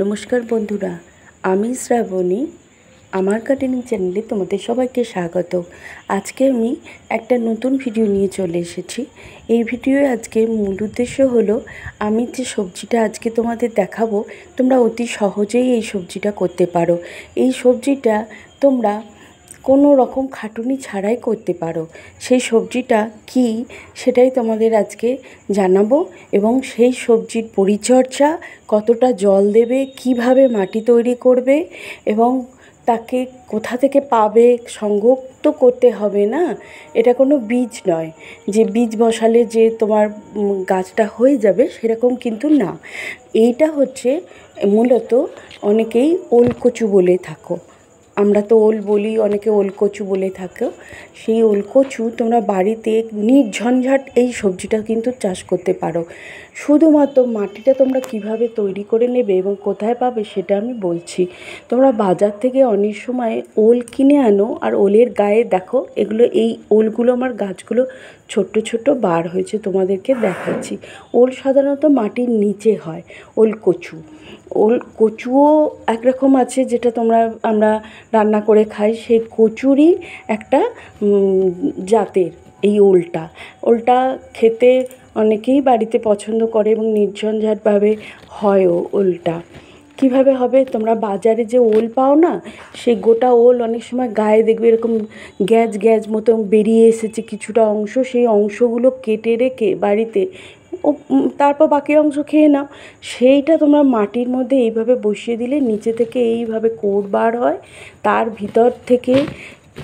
নমস্কার বন্ধুরা আমি শ্রাবণী আমার গার্ডেনিং চ্যানেলে তোমাদের সবাইকে স্বাগত আজকে আমি একটা নতুন ভিডিও নিয়ে চলে এসেছি এই ভিডিও আজকে মূল উদ্দেশ্য হলো আমি যে সবজিটা আজকে তোমাদের দেখাবো তোমরা অতি সহজেই এই সবজিটা করতে পারো এই সবজিটা তোমরা কোনো রকম খাটুনি ছাড়াই করতে পারো সেই সবজিটা কি সেটাই তোমাদের আজকে জানাবো এবং সেই সবজির পরিচর্যা কতটা জল দেবে কিভাবে মাটি তৈরি করবে এবং তাকে কোথা থেকে পাবে সংগ্রহ তো করতে হবে না এটা কোনো বীজ নয় যে বীজ বসালে যে তোমার গাছটা হয়ে যাবে সেরকম কিন্তু না এইটা হচ্ছে মূলত অনেকেই ওলকচু বলে থাকো আমরা তো ওল বলি অনেকে ওলকচু বলে থাকো সেই ওলকচু তোমরা বাড়িতে নির্ঝঞ্ঝাট এই সবজিটা কিন্তু চাষ করতে পারো শুধুমাত্র মাটিটা তোমরা কিভাবে তৈরি করে নেবে এবং কোথায় পাবে সেটা আমি বলছি তোমরা বাজার থেকে অনেক সময় ওল কিনে আনো আর ওলের গায়ে দেখো এগুলো এই ওলগুলো আমার গাছগুলো ছোট্ট ছোট্ট বার হয়েছে তোমাদেরকে দেখাচ্ছি ওল সাধারণত মাটির নিচে হয় ওল কচু ওল কচুও একরকম আছে যেটা তোমরা আমরা রান্না করে খাই সেই কচুরি একটা জাতের এই ওলটা ওলটা খেতে অনেকেই বাড়িতে পছন্দ করে এবং নির্ঝঞ্ঝাটভাবে হয়ও ওলটা কিভাবে হবে তোমরা বাজারে যে ওল পাও না সেই গোটা ওল অনেক সময় গায়ে দেখবে এরকম গ্যাজ গ্যাজ মতো বেরিয়ে এসেছে কিছুটা অংশ সেই অংশগুলো কেটে রেখে বাড়িতে ও তারপর বাকি অংশ খেয়ে নাও সেইটা তোমরা মাটির মধ্যে এইভাবে বসিয়ে দিলে নিচে থেকে এইভাবে কোর বার হয় তার ভিতর থেকে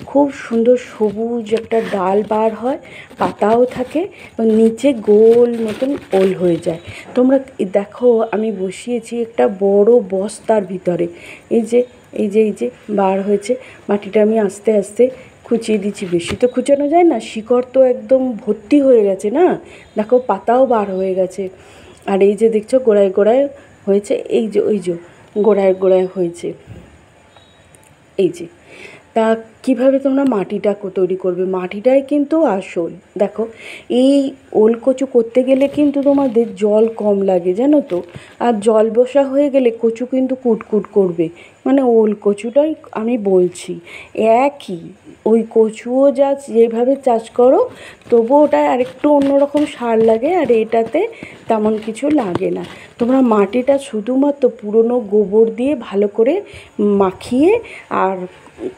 খুব সুন্দর সবুজ একটা ডাল বার হয় পাতাও থাকে এবং নিচে গোল মতন ওল হয়ে যায় তোমরা দেখো আমি বসিয়েছি একটা বড় বস্তার ভিতরে এই যে এই যে এই যে বার হয়েছে মাটিটা আমি আস্তে আস্তে খুঁচিয়ে দিচ্ছি বেশি তো খুঁচানো যায় না শিকড় তো একদম ভর্তি হয়ে গেছে না দেখো পাতাও বার হয়ে গেছে আর এই যে দেখছো গোড়ায় গোড়ায় হয়েছে এই যে ওই যে গোড়ায় গোড়ায় হয়েছে এই যে তা কিভাবে তোমরা মাটিটা তৈরি করবে মাটিটাই কিন্তু আসল দেখো এই ওলকচু করতে গেলে কিন্তু তোমাদের জল কম লাগে জানো তো আর জল বসা হয়ে গেলে কচু কিন্তু কুটকুট করবে মানে ওল কচুটাই আমি বলছি একই ওই কচুও যা যেভাবে চাষ করো তবু ওটা আরেকটু অন্যরকম সার লাগে আর এটাতে তেমন কিছু লাগে না তোমরা মাটিটা শুধুমাত্র পুরনো গোবর দিয়ে ভালো করে মাখিয়ে আর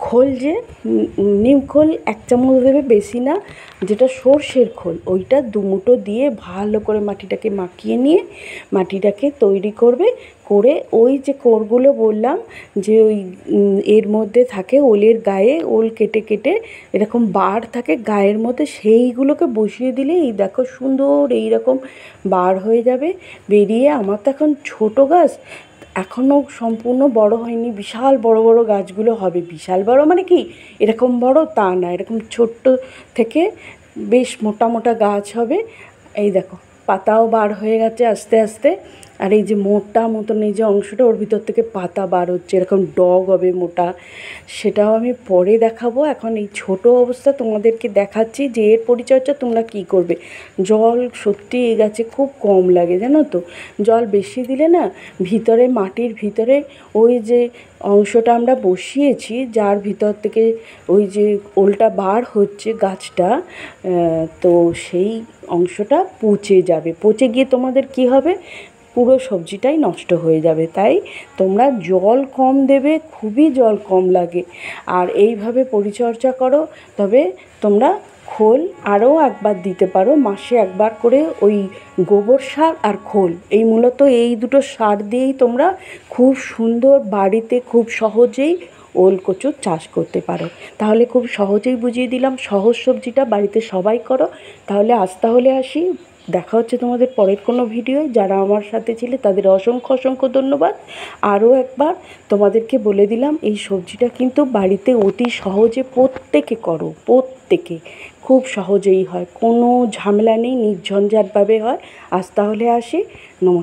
খোল যে নিম খোল এক চামচ দেবে বেশি না যেটা সর্ষের খোল ওইটা দুমুটো দিয়ে ভালো করে মাটিটাকে মাখিয়ে নিয়ে মাটিটাকে তৈরি করবে করে ওই যে কোরগুলো বললাম যে ওই এর মধ্যে থাকে ওলের গায়ে ওল কেটে কেটে এরকম বার থাকে গায়ের মধ্যে সেইগুলোকে বসিয়ে দিলে এই দেখো সুন্দর এই রকম বার হয়ে যাবে বেরিয়ে আমার তো এখন ছোটো গাছ এখনও সম্পূর্ণ বড় হয়নি বিশাল বড় বড় গাছগুলো হবে বিশাল বড় মানে কি এরকম বড় তা না এরকম ছোট্ট থেকে বেশ মোটা মোটা গাছ হবে এই দেখো পাতাও বার হয়ে গেছে আস্তে আস্তে আর এই যে মোটা মতন এই যে অংশটা ওর ভিতর থেকে পাতা বার হচ্ছে এরকম ডগ হবে মোটা সেটাও আমি পরে দেখাবো এখন এই ছোট অবস্থা তোমাদেরকে দেখাচ্ছি যে এর পরিচর্যা তোমরা কি করবে জল সত্যি এই গাছে খুব কম লাগে জানো তো জল বেশি দিলে না ভিতরে মাটির ভিতরে ওই যে অংশটা আমরা বসিয়েছি যার ভিতর থেকে ওই যে ওলটা বার হচ্ছে গাছটা তো সেই অংশটা পচে যাবে পচে গিয়ে তোমাদের কি হবে পুরো সবজিটাই নষ্ট হয়ে যাবে তাই তোমরা জল কম দেবে খুবই জল কম লাগে আর এইভাবে পরিচর্যা করো তবে তোমরা খোল আরও একবার দিতে পারো মাসে একবার করে ওই গোবর সার আর খোল এই মূলত এই দুটো সার দিয়েই তোমরা খুব সুন্দর বাড়িতে খুব সহজেই ওল কচুর চাষ করতে পারো তাহলে খুব সহজেই বুঝিয়ে দিলাম সহজ সবজিটা বাড়িতে সবাই করো তাহলে আজ তাহলে আসি দেখা হচ্ছে তোমাদের পরের কোনো ভিডিও যারা আমার সাথে ছিলে তাদের অসংখ্য অসংখ্য ধন্যবাদ আরও একবার তোমাদেরকে বলে দিলাম এই সবজিটা কিন্তু বাড়িতে অতি সহজে প্রত্যেকে করো প্রত্যেকে খুব সহজেই হয় কোনো ঝামেলা নেই নির্ঝঞ্ঝাটভাবে হয় আজ তাহলে আসি নমস্কার